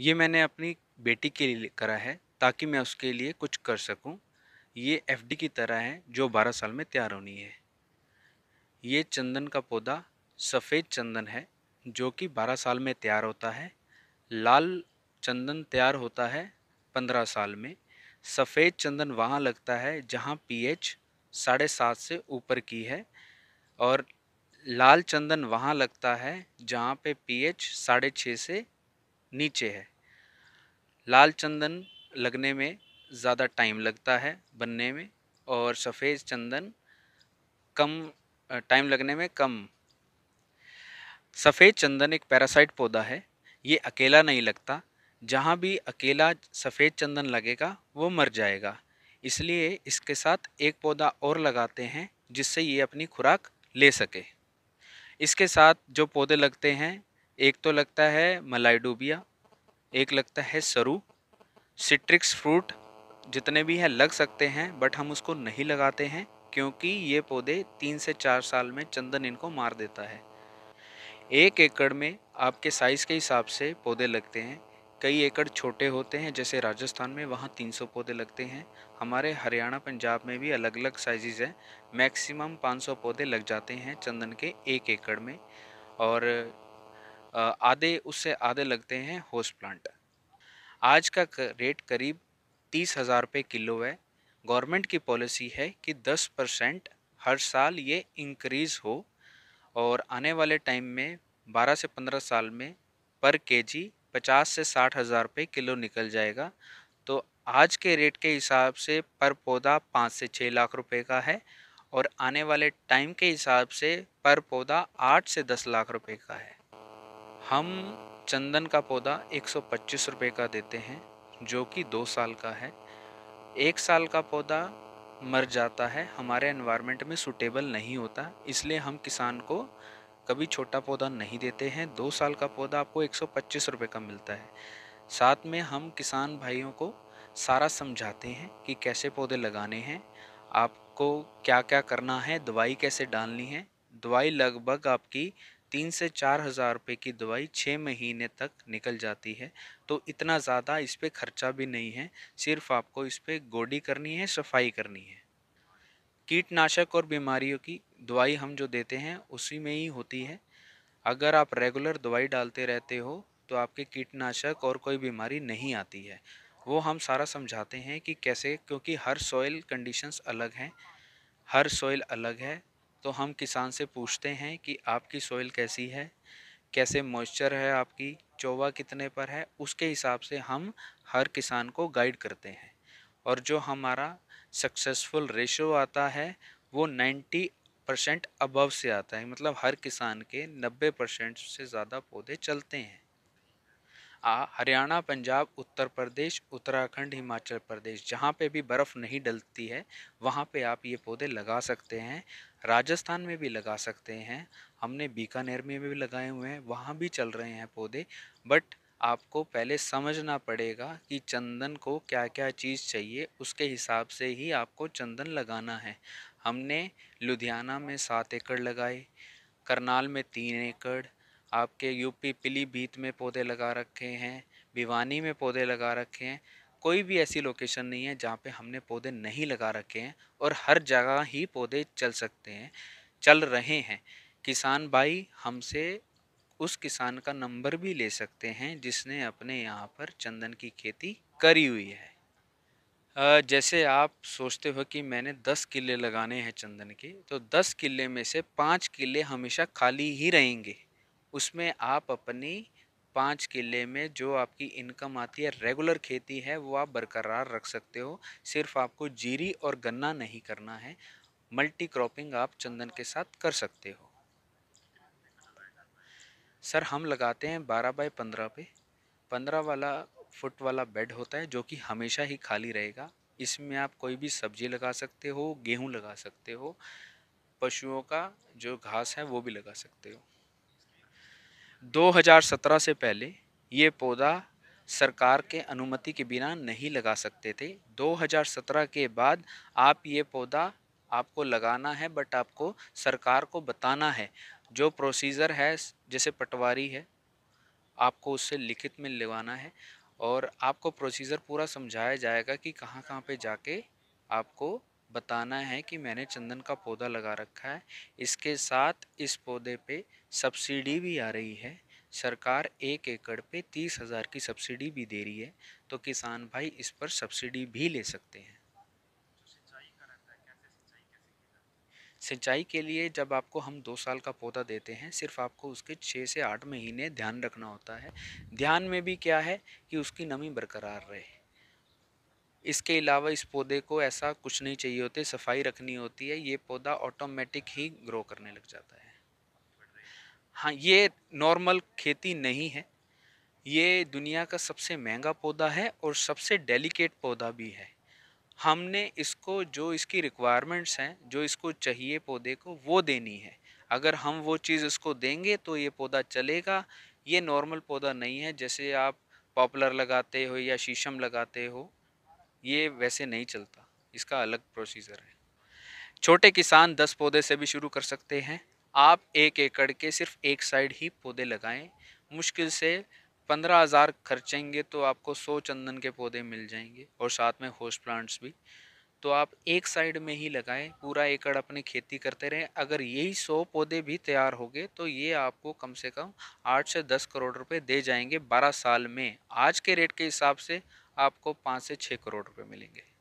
ये मैंने अपनी बेटी के लिए करा है ताकि मैं उसके लिए कुछ कर सकूं। ये एफडी की तरह है जो बारह साल में तैयार होनी है ये चंदन का पौधा सफ़ेद चंदन है जो कि बारह साल में तैयार होता है लाल चंदन तैयार होता है पंद्रह साल में सफ़ेद चंदन वहाँ लगता है जहाँ पीएच साढ़े सात से ऊपर की है और लाल चंदन वहाँ लगता है जहाँ पे पीएच साढ़े छः से नीचे है लाल चंदन लगने में ज़्यादा टाइम लगता है बनने में और सफ़ेद चंदन कम टाइम लगने में कम सफ़ेद चंदन एक पैरासाइट पौधा है ये अकेला नहीं लगता जहाँ भी अकेला सफ़ेद चंदन लगेगा वो मर जाएगा इसलिए इसके साथ एक पौधा और लगाते हैं जिससे ये अपनी खुराक ले सके इसके साथ जो पौधे लगते हैं एक तो लगता है मलाइडोबिया एक लगता है सरू सिट्रिक्स फ्रूट जितने भी हैं लग सकते हैं बट हम उसको नहीं लगाते हैं क्योंकि ये पौधे तीन से चार साल में चंदन इनको मार देता है एक एकड़ में आपके साइज़ के हिसाब से पौधे लगते हैं कई एकड़ छोटे होते हैं जैसे राजस्थान में वहाँ 300 पौधे लगते हैं हमारे हरियाणा पंजाब में भी अलग अलग साइजेज हैं मैक्सिमम 500 पौधे लग जाते हैं चंदन के एक एकड़ में और आधे उससे आधे लगते हैं होस प्लांट आज का रेट करीब तीस हज़ार रुपये किलो है गवर्नमेंट की पॉलिसी है कि दस परसेंट हर साल ये इंक्रीज़ हो और आने वाले टाइम में बारह से पंद्रह साल में पर केजी पचास से साठ हज़ार रुपये किलो निकल जाएगा तो आज के रेट के हिसाब से पर पौधा पाँच से छः लाख रुपए का है और आने वाले टाइम के हिसाब से पर पौधा आठ से दस लाख रुपए का है हम चंदन का पौधा 125 रुपए का देते हैं जो कि दो साल का है एक साल का पौधा मर जाता है हमारे एनवायरनमेंट में सुटेबल नहीं होता इसलिए हम किसान को कभी छोटा पौधा नहीं देते हैं दो साल का पौधा आपको 125 रुपए का मिलता है साथ में हम किसान भाइयों को सारा समझाते हैं कि कैसे पौधे लगाने हैं आपको क्या क्या करना है दवाई कैसे डालनी है दवाई लगभग आपकी तीन से चार हज़ार रुपये की दवाई छः महीने तक निकल जाती है तो इतना ज़्यादा इस पर खर्चा भी नहीं है सिर्फ आपको इस पर गोडी करनी है सफाई करनी है कीटनाशक और बीमारियों की दवाई हम जो देते हैं उसी में ही होती है अगर आप रेगुलर दवाई डालते रहते हो तो आपके कीटनाशक और कोई बीमारी नहीं आती है वो हम सारा समझाते हैं कि कैसे क्योंकि हर सॉइल कंडीशंस अलग हैं हर सॉइल अलग है तो हम किसान से पूछते हैं कि आपकी सॉइल कैसी है कैसे मॉइस्चर है आपकी चोवा कितने पर है उसके हिसाब से हम हर किसान को गाइड करते हैं और जो हमारा सक्सेसफुल रेशो आता है वो 90 परसेंट अबव से आता है मतलब हर किसान के 90 परसेंट से ज़्यादा पौधे चलते हैं आ हरियाणा पंजाब उत्तर प्रदेश उत्तराखंड हिमाचल प्रदेश जहाँ पे भी बर्फ़ नहीं डलती है वहाँ पे आप ये पौधे लगा सकते हैं राजस्थान में भी लगा सकते हैं हमने बीकानेर में भी लगाए हुए हैं वहाँ भी चल रहे हैं पौधे बट आपको पहले समझना पड़ेगा कि चंदन को क्या क्या चीज़ चाहिए उसके हिसाब से ही आपको चंदन लगाना है हमने लुधियाना में सात एकड़ लगाए करनाल में तीन एकड़ आपके यूपी पीलीभीत में पौधे लगा रखे हैं भिवानी में पौधे लगा रखे हैं कोई भी ऐसी लोकेशन नहीं है जहाँ पे हमने पौधे नहीं लगा रखे हैं और हर जगह ही पौधे चल सकते हैं चल रहे हैं किसान भाई हमसे उस किसान का नंबर भी ले सकते हैं जिसने अपने यहाँ पर चंदन की खेती करी हुई है जैसे आप सोचते हो कि मैंने दस किले लगाने हैं चंदन के तो दस किले में से पाँच किले हमेशा खाली ही रहेंगे उसमें आप अपनी पाँच किले में जो आपकी इनकम आती है रेगुलर खेती है वो आप बरकरार रख सकते हो सिर्फ आपको जीरी और गन्ना नहीं करना है मल्टी क्रॉपिंग आप चंदन के साथ कर सकते हो सर हम लगाते हैं बारह बाय पंद्रह पे पंद्रह वाला फुट वाला बेड होता है जो कि हमेशा ही खाली रहेगा इसमें आप कोई भी सब्जी लगा सकते हो गेहूँ लगा सकते हो पशुओं का जो घास है वो भी लगा सकते हो 2017 से पहले ये पौधा सरकार के अनुमति के बिना नहीं लगा सकते थे 2017 के बाद आप ये पौधा आपको लगाना है बट आपको सरकार को बताना है जो प्रोसीजर है जैसे पटवारी है आपको उससे लिखित में लगवाना है और आपको प्रोसीजर पूरा समझाया जाएगा कि कहाँ कहाँ पे जाके आपको बताना है कि मैंने चंदन का पौधा लगा रखा है इसके साथ इस पौधे पे सब्सिडी भी आ रही है सरकार एक एकड़ पे तीस हज़ार की सब्सिडी भी दे रही है तो किसान भाई इस पर सब्सिडी भी ले सकते हैं तो सिंचाई के लिए जब आपको हम दो साल का पौधा देते हैं सिर्फ आपको उसके छः से आठ महीने ध्यान रखना होता है ध्यान में भी क्या है कि उसकी नमी बरकरार रहे इसके अलावा इस पौधे को ऐसा कुछ नहीं चाहिए होते सफाई रखनी होती है ये पौधा ऑटोमेटिक ही ग्रो करने लग जाता है हाँ ये नॉर्मल खेती नहीं है ये दुनिया का सबसे महंगा पौधा है और सबसे डेलिकेट पौधा भी है हमने इसको जो इसकी रिक्वायरमेंट्स हैं जो इसको चाहिए पौधे को वो देनी है अगर हम वो चीज़ इसको देंगे तो ये पौधा चलेगा ये नॉर्मल पौधा नहीं है जैसे आप पॉपुलर लगाते हो या शीशम लगाते हो ये वैसे नहीं चलता इसका अलग प्रोसीजर है छोटे किसान दस पौधे से भी शुरू कर सकते हैं आप एक एकड़ के सिर्फ एक साइड ही पौधे लगाएं मुश्किल से पंद्रह हज़ार खर्चेंगे तो आपको सौ चंदन के पौधे मिल जाएंगे और साथ में होस्ट प्लांट्स भी तो आप एक साइड में ही लगाएं पूरा एकड़ अपनी खेती करते रहें अगर यही सौ पौधे भी तैयार हो गए तो ये आपको कम से कम आठ से दस करोड़ रुपए दे जाएंगे बारह साल में आज के रेट के हिसाब से आपको पाँच से छः करोड़ रुपये मिलेंगे